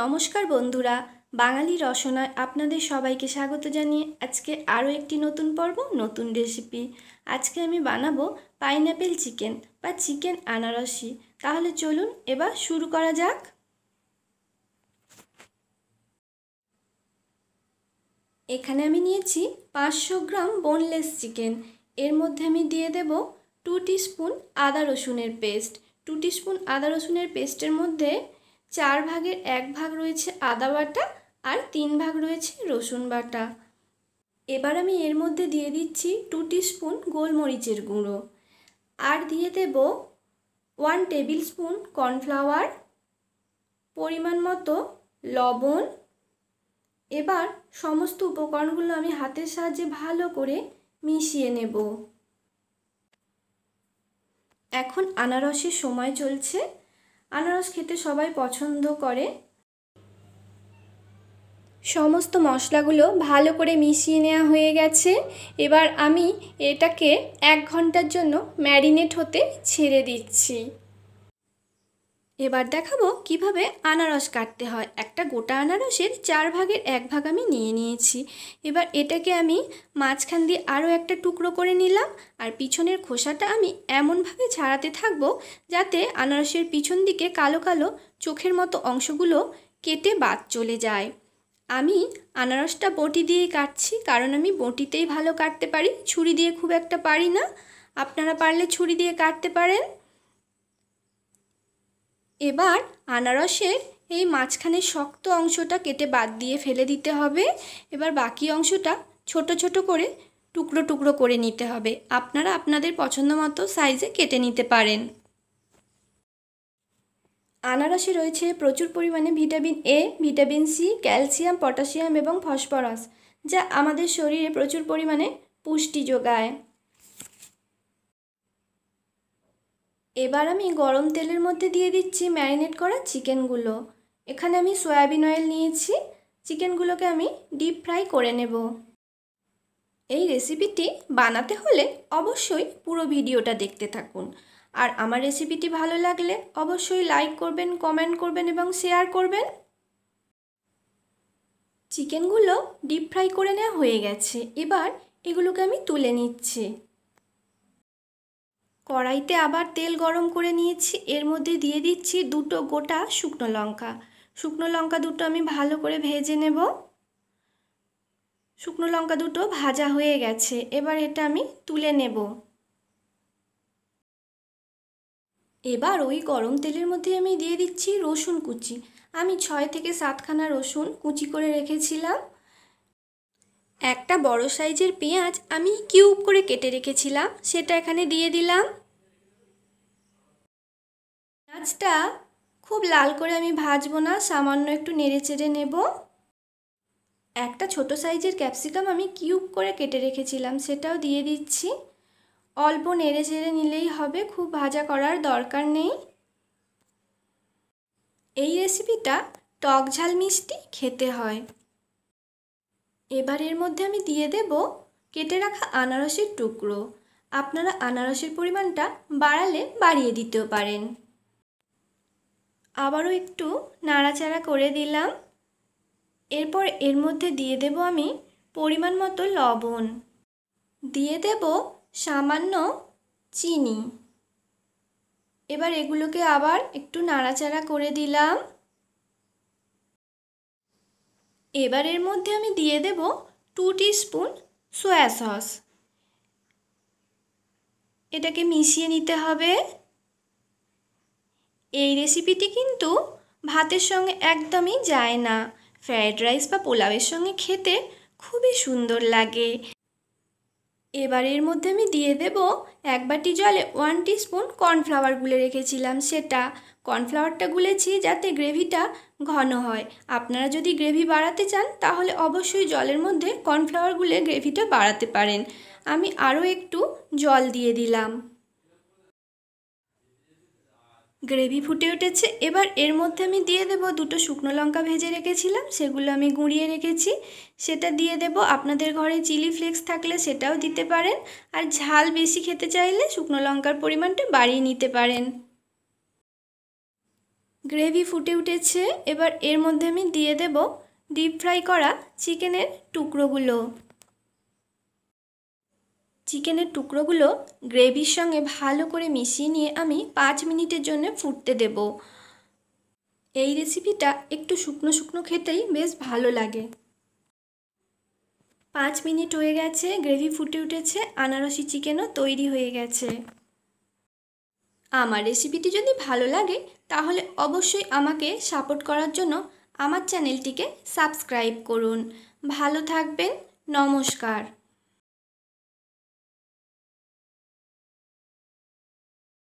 নমস্কার বন্ধুরা বাঙালি রসনায় আপনাদের সবাইকে স্বাগত জানিয়ে আজকে আরও একটি নতুন পর্ব নতুন রেসিপি আজকে আমি বানাবো পাইনঅ্যাপেল চিকেন বা চিকেন আনারসি তাহলে চলুন এবার শুরু করা যাক এখানে আমি নিয়েছি পাঁচশো গ্রাম বোনলেস চিকেন এর মধ্যে আমি দিয়ে দেব টু স্পুন আদা রসুনের পেস্ট টু স্পুন আদা রসুনের পেস্টের মধ্যে চার ভাগের এক ভাগ রয়েছে আদা বাটা আর তিন ভাগ রয়েছে রসুন বাটা এবার আমি এর মধ্যে দিয়ে দিচ্ছি টু স্পুন গোলমরিচের গুঁড়ো আর দিয়ে দেব ওয়ান টেবিল স্পুন কর্নফ্লাওয়ার পরিমাণ মতো লবণ এবার সমস্ত উপকরণগুলো আমি হাতের সাহায্যে ভালো করে মিশিয়ে নেব এখন আনারসের সময় চলছে আনারস খেতে সবাই পছন্দ করে সমস্ত মশলাগুলো ভালো করে মিশিয়ে নেওয়া হয়ে গেছে এবার আমি এটাকে এক ঘন্টার জন্য ম্যারিনেট হতে ছেড়ে দিচ্ছি এবার দেখাবো কিভাবে আনারস কাটতে হয় একটা গোটা আনারসের চার ভাগের এক ভাগ আমি নিয়ে নিয়েছি এবার এটাকে আমি মাঝখান দিয়ে আরও একটা টুকরো করে নিলাম আর পিছনের খোসাটা আমি এমনভাবে ছাড়াতে থাকব যাতে আনারসের পিছন দিকে কালো কালো চোখের মতো অংশগুলো কেটে বাদ চলে যায় আমি আনারসটা বটি দিয়েই কাটছি কারণ আমি বটিতেই ভালো কাটতে পারি ছুরি দিয়ে খুব একটা পারি না আপনারা পারলে ছুরি দিয়ে কাটতে পারেন এবার আনারসের এই মাঝখানে শক্ত অংশটা কেটে বাদ দিয়ে ফেলে দিতে হবে এবার বাকি অংশটা ছোট ছোট করে টুকরো টুকরো করে নিতে হবে আপনারা আপনাদের পছন্দ মতো সাইজে কেটে নিতে পারেন আনারসে রয়েছে প্রচুর পরিমাণে vitamin A vitamin C calcium potassium এবং ফসফরাস যা আমাদের শরীরে প্রচুর পরিমাণে পুষ্টি যোগায় এবার আমি গরম তেলের মধ্যে দিয়ে দিচ্ছি ম্যারিনেট করা চিকেনগুলো এখানে আমি সয়াবিন অয়েল নিয়েছি চিকেনগুলোকে আমি ডিপ ফ্রাই করে নেব এই রেসিপিটি বানাতে হলে অবশ্যই পুরো ভিডিওটা দেখতে থাকুন আর আমার রেসিপিটি ভালো লাগলে অবশ্যই লাইক করবেন কমেন্ট করবেন এবং শেয়ার করবেন চিকেনগুলো ডিপ ফ্রাই করে নেওয়া হয়ে গেছে এবার এগুলোকে আমি তুলে নিচ্ছি কড়াইতে আবার তেল গরম করে নিয়েছি এর মধ্যে দিয়ে দিচ্ছি দুটো গোটা শুকনো লঙ্কা শুকনো লঙ্কা দুটো আমি ভালো করে ভেজে নেব শুকনো লঙ্কা দুটো ভাজা হয়ে গেছে এবার এটা আমি তুলে নেব এবার ওই গরম তেলের মধ্যে আমি দিয়ে দিচ্ছি রসুন কুচি আমি ছয় থেকে সাতখানা রসুন কুচি করে রেখেছিলাম একটা বড় সাইজের পেঁয়াজ আমি কিউব করে কেটে রেখেছিলাম সেটা এখানে দিয়ে দিলাম পেঁয়াজটা খুব লাল করে আমি ভাজবো না সামান্য একটু নেড়ে চেড়ে নেব একটা ছোট সাইজের ক্যাপসিকাম আমি কিউব করে কেটে রেখেছিলাম সেটাও দিয়ে দিচ্ছি অল্প নেড়ে চেড়ে নিলেই হবে খুব ভাজা করার দরকার নেই এই রেসিপিটা টক ঝাল মিষ্টি খেতে হয় এবার এর মধ্যে আমি দিয়ে দেব কেটে রাখা আনারসের টুকরো আপনারা আনারসের পরিমাণটা বাড়ালে বাড়িয়ে দিতেও পারেন আবারও একটু নাড়াচাড়া করে দিলাম এরপর এর মধ্যে দিয়ে দেব আমি পরিমাণ মতো লবণ দিয়ে দেব সামান্য চিনি এবার এগুলোকে আবার একটু নাড়াচাড়া করে দিলাম এবার এর মধ্যে আমি দিয়ে দেব two teaspoon soya sauce এটাকে মিশিয়ে নিতে হবে এই রেসিপিটি কিন্তু ভাতের সঙ্গে একদমই যায় না ফ্রায়েড রাইস বা পোলাওয়ের সঙ্গে খেতে খুবই সুন্দর লাগে এবার এর মধ্যে আমি দিয়ে দেব এক বাটি জলে ওয়ান স্পুন কর্নফ্লাওয়ার গুলে রেখেছিলাম সেটা কর্নফ্লাওয়ারটা গুলেছি যাতে গ্রেভিটা ঘন হয় আপনারা যদি গ্রেভি বাড়াতে চান তাহলে অবশ্যই জলের মধ্যে কর্নফ্লাওয়ার গুলে গ্রেভিটা বাড়াতে পারেন আমি আরও একটু জল দিয়ে দিলাম গ্রেভি ফুটে উঠেছে এবার এর মধ্যে আমি দিয়ে দেব দুটো শুকনো লঙ্কা ভেজে রেখেছিলাম সেগুলো আমি গুঁড়িয়ে রেখেছি সেটা দিয়ে দেব আপনাদের ঘরে চিলি ফ্লেক্স থাকলে সেটাও দিতে পারেন আর ঝাল বেশি খেতে চাইলে শুকনো লঙ্কার পরিমাণটা বাড়িয়ে নিতে পারেন গ্রেভি ফুটে উঠেছে এবার এর মধ্যে আমি দিয়ে দেব ডিপ ফ্রাই করা চিকেনের টুকরোগুলো চিকেনের টুকরোগুলো গ্রেভির সঙ্গে ভালো করে মিশিয়ে নিয়ে আমি পাঁচ মিনিটের জন্য ফুটতে দেব এই রেসিপিটা একটু শুকনো শুকনো খেতেই বেশ ভালো লাগে পাঁচ মিনিট হয়ে গেছে গ্রেভি ফুটে উঠেছে আনারসি চিকেনও তৈরি হয়ে গেছে আমার রেসিপিটি যদি ভালো লাগে তাহলে অবশ্যই আমাকে সাপোর্ট করার জন্য আমার চ্যানেলটিকে সাবস্ক্রাইব করুন ভালো থাকবেন নমস্কার